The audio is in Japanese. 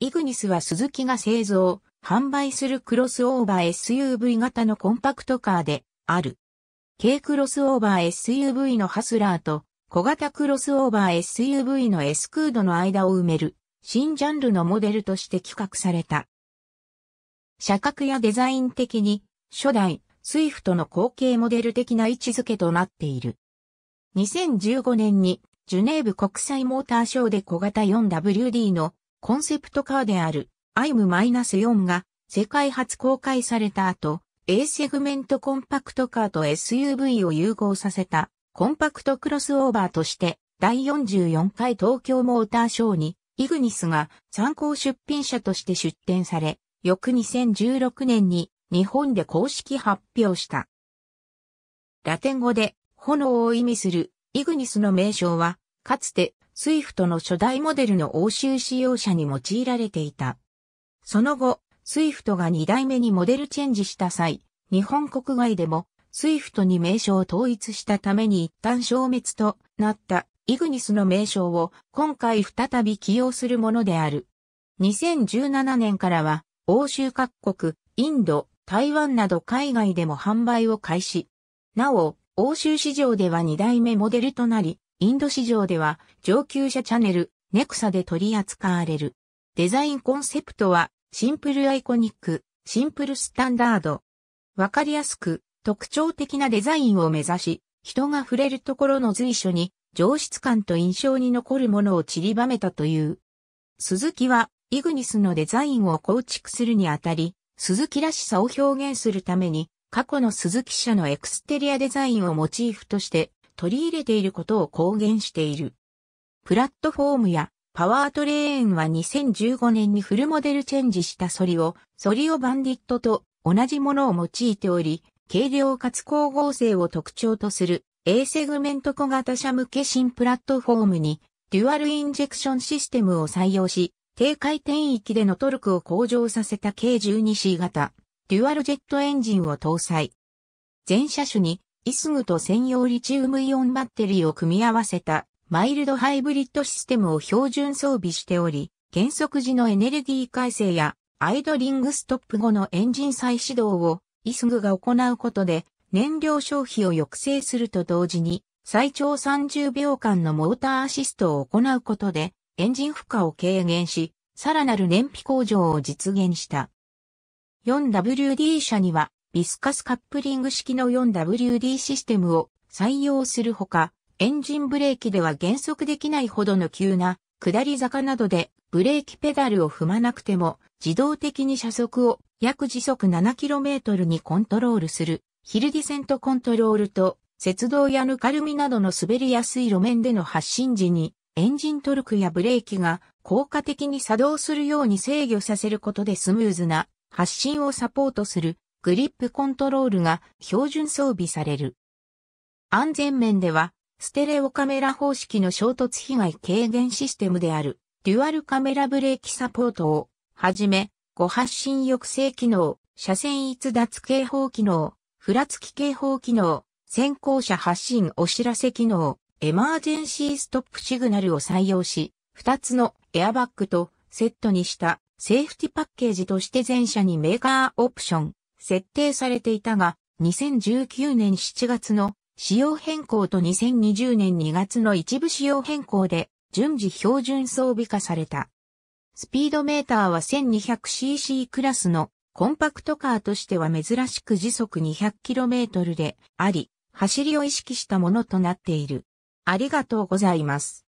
イグニスはスズキが製造、販売するクロスオーバー SUV 型のコンパクトカーである。軽クロスオーバー SUV のハスラーと小型クロスオーバー SUV のエスクードの間を埋める新ジャンルのモデルとして企画された。社格やデザイン的に初代スイフトの後継モデル的な位置づけとなっている。2015年にジュネーブ国際モーターショーで小型 4WD のコンセプトカーである IM-4 が世界初公開された後、A セグメントコンパクトカーと SUV を融合させたコンパクトクロスオーバーとして第44回東京モーターショーにイグニスが参考出品者として出展され、翌2016年に日本で公式発表した。ラテン語で炎を意味するイグニスの名称は、かつてスイフトの初代モデルの欧州使用者に用いられていた。その後、スイフトが2代目にモデルチェンジした際、日本国外でもスイフトに名称を統一したために一旦消滅となったイグニスの名称を今回再び起用するものである。2017年からは欧州各国、インド、台湾など海外でも販売を開始。なお、欧州市場では2代目モデルとなり、インド市場では上級者チャンネル、ネクサで取り扱われる。デザインコンセプトは、シンプルアイコニック、シンプルスタンダード。わかりやすく、特徴的なデザインを目指し、人が触れるところの随所に、上質感と印象に残るものを散りばめたという。鈴木は、イグニスのデザインを構築するにあたり、鈴木らしさを表現するために、過去の鈴木社のエクステリアデザインをモチーフとして、取り入れていることを公言している。プラットフォームやパワートレーンは2015年にフルモデルチェンジしたソリを、ソリオバンディットと同じものを用いており、軽量かつ光合成を特徴とする A セグメント小型車向け新プラットフォームに、デュアルインジェクションシステムを採用し、低回転域でのトルクを向上させた K12C 型、デュアルジェットエンジンを搭載。全車種にイスグと専用リチウムイオンバッテリーを組み合わせたマイルドハイブリッドシステムを標準装備しており、減速時のエネルギー改正やアイドリングストップ後のエンジン再始動をイスグが行うことで燃料消費を抑制すると同時に最長30秒間のモーターアシストを行うことでエンジン負荷を軽減し、さらなる燃費向上を実現した。4WD 社にはビスカスカップリング式の 4WD システムを採用するほか、エンジンブレーキでは減速できないほどの急な下り坂などでブレーキペダルを踏まなくても自動的に車速を約時速 7km にコントロールするヒルディセントコントロールと雪道やぬかるみなどの滑りやすい路面での発進時にエンジントルクやブレーキが効果的に作動するように制御させることでスムーズな発進をサポートするグリップコントロールが標準装備される。安全面では、ステレオカメラ方式の衝突被害軽減システムである、デュアルカメラブレーキサポートを、はじめ、誤発進抑制機能、車線逸脱警報機能、ふらつき警報機能、先行車発進お知らせ機能、エマージェンシーストップシグナルを採用し、2つのエアバッグとセットにしたセーフティパッケージとして全車にメーカーオプション、設定されていたが、2019年7月の仕様変更と2020年2月の一部仕様変更で順次標準装備化された。スピードメーターは 1200cc クラスのコンパクトカーとしては珍しく時速 200km であり、走りを意識したものとなっている。ありがとうございます。